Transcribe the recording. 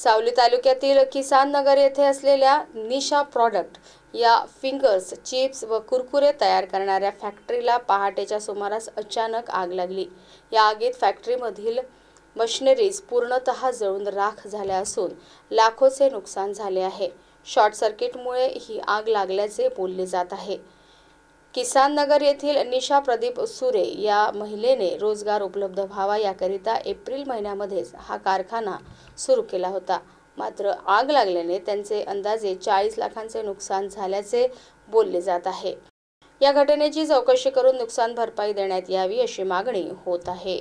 सावली तालुक्यातील किसान नगर येथे असलेल्या निशा प्रॉडक्ट या फिंगर्स चिप्स व कुरकुरे तयार करणाऱ्या फॅक्टरीला पहाटेच्या सुमारास अचानक आग लागली या आगीत फॅक्टरीमधील मशिनरीज पूर्णत जळून राख झाल्या असून लाखोचे नुकसान झाले आहे शॉर्ट सर्किटमुळे ही आग लागल्याचे बोलले जात आहे किसान नगर येथील निशा प्रदीप सुरे या महिलेने रोजगार उपलब्ध व्हावा याकरिता एप्रिल महिन्यामध्येच हा कारखाना सुरू केला होता मात्र आग लागल्याने त्यांचे अंदाजे चाळीस लाखांचे नुकसान झाल्याचे बोलले जात आहे या घटनेची चौकशी करून नुकसान भरपाई देण्यात यावी अशी मागणी होत आहे